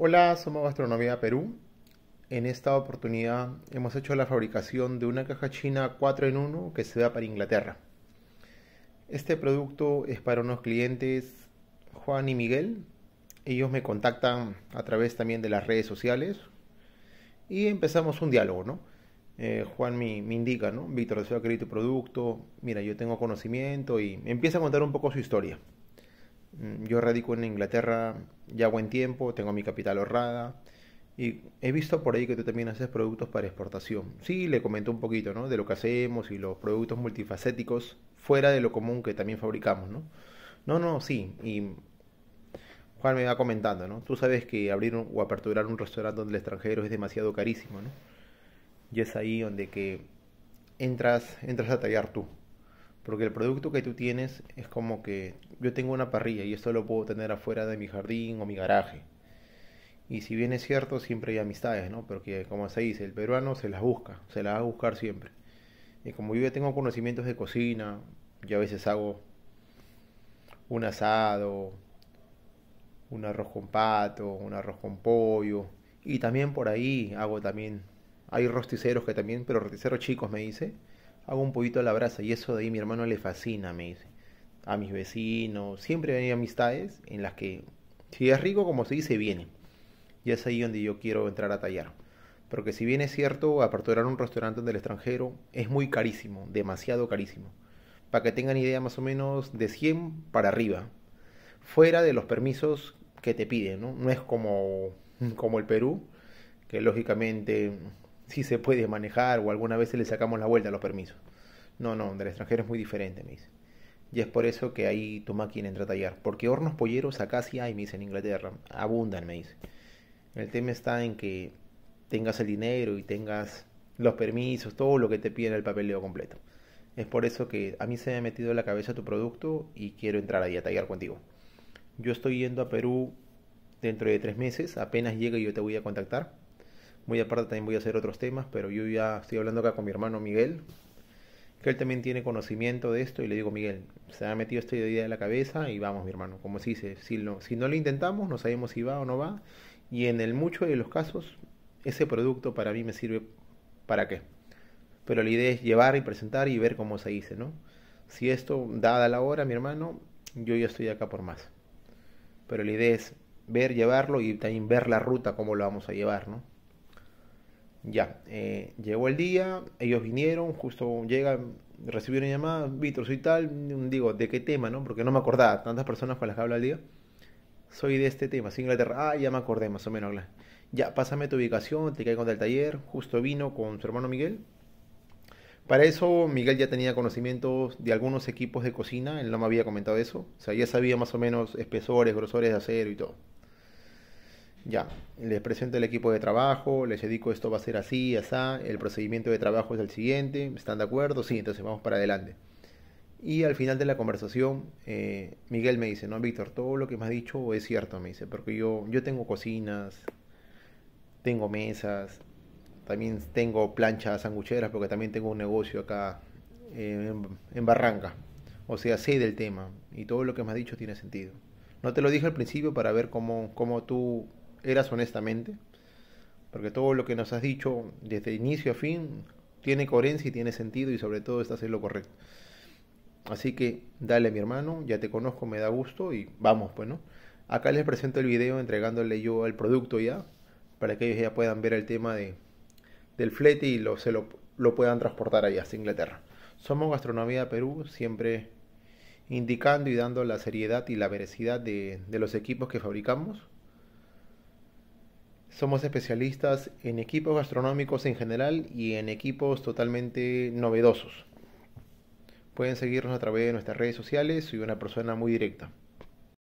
Hola, somos Gastronomía Perú. En esta oportunidad hemos hecho la fabricación de una caja china 4 en 1 que se da para Inglaterra. Este producto es para unos clientes Juan y Miguel. Ellos me contactan a través también de las redes sociales y empezamos un diálogo, ¿no? Eh, Juan me, indica, ¿no? Víctor, deseo adquirir tu producto, mira, yo tengo conocimiento y empieza a contar un poco su historia. Mm, yo radico en Inglaterra ya buen tiempo, tengo mi capital ahorrada y he visto por ahí que tú también haces productos para exportación. Sí, le comento un poquito ¿no? de lo que hacemos y los productos multifacéticos fuera de lo común que también fabricamos. No, no, no sí. Y Juan me va comentando, ¿no? Tú sabes que abrir o aperturar un restaurante donde el extranjero es demasiado carísimo, ¿no? Y es ahí donde que entras, entras a tallar tú. Porque el producto que tú tienes es como que yo tengo una parrilla y esto lo puedo tener afuera de mi jardín o mi garaje. Y si bien es cierto, siempre hay amistades, ¿no? Porque como se dice, el peruano se las busca, se las va a buscar siempre. Y como yo ya tengo conocimientos de cocina, yo a veces hago un asado, un arroz con pato, un arroz con pollo. Y también por ahí hago también, hay rosticeros que también, pero rosticeros chicos me dice, hago un poquito a la brasa y eso de ahí mi hermano le fascina, me dice. A mis vecinos, siempre hay amistades en las que si es rico, como se dice, viene. Y es ahí donde yo quiero entrar a tallar. Porque si bien es cierto, aperturar un restaurante del extranjero es muy carísimo, demasiado carísimo. Para que tengan idea, más o menos de 100 para arriba. Fuera de los permisos que te piden, ¿no? No es como, como el Perú, que lógicamente si se puede manejar o alguna vez le sacamos la vuelta a los permisos. No, no, del extranjero es muy diferente, me dice. Y es por eso que ahí quien entra a tallar. Porque hornos polleros acá sí hay, me en Inglaterra. Abundan, me dice. El tema está en que tengas el dinero y tengas los permisos, todo lo que te piden el papeleo completo. Es por eso que a mí se me ha metido en la cabeza tu producto y quiero entrar ahí a tallar contigo. Yo estoy yendo a Perú dentro de tres meses. Apenas llegue yo te voy a contactar muy aparte también voy a hacer otros temas, pero yo ya estoy hablando acá con mi hermano Miguel, que él también tiene conocimiento de esto y le digo, Miguel, se ha metido esta idea en la cabeza y vamos, mi hermano, como se dice, si, no, si no lo intentamos, no sabemos si va o no va y en el mucho de los casos, ese producto para mí me sirve para qué. Pero la idea es llevar y presentar y ver cómo se dice, ¿no? Si esto, dada la hora, mi hermano, yo ya estoy acá por más. Pero la idea es ver, llevarlo y también ver la ruta, cómo lo vamos a llevar, ¿no? Ya, eh, llegó el día, ellos vinieron, justo llegan, recibieron una llamada, Víctor, soy tal, digo, ¿de qué tema, no? Porque no me acordaba, tantas personas con las que hablo al día. Soy de este tema, soy Inglaterra, ah, ya me acordé más o menos. Ya, pásame tu ubicación, te caigo del taller, justo vino con su hermano Miguel. Para eso, Miguel ya tenía conocimientos de algunos equipos de cocina, él no me había comentado eso, o sea, ya sabía más o menos espesores, grosores de acero y todo ya, les presento el equipo de trabajo, les dedico esto va a ser así, así, el procedimiento de trabajo es el siguiente, ¿están de acuerdo? Sí, entonces vamos para adelante. Y al final de la conversación, eh, Miguel me dice, no, Víctor, todo lo que me has dicho es cierto, me dice, porque yo, yo tengo cocinas, tengo mesas, también tengo planchas sangucheras, porque también tengo un negocio acá eh, en, Barranca. O sea, sé del tema y todo lo que me has dicho tiene sentido. No te lo dije al principio para ver cómo, cómo tú eras honestamente, porque todo lo que nos has dicho desde inicio a fin tiene coherencia y tiene sentido y sobre todo estás en lo correcto. Así que dale mi hermano, ya te conozco, me da gusto y vamos, pues, ¿no? Acá les presento el video entregándole yo el producto ya, para que ellos ya puedan ver el tema de, del flete y lo, se lo, puedan transportar allá hasta Inglaterra. Somos Gastronomía Perú, siempre indicando y dando la seriedad y la veracidad de los equipos que fabricamos somos especialistas en equipos gastronómicos en general y en equipos totalmente novedosos. Pueden seguirnos a través de nuestras redes sociales, soy una persona muy directa.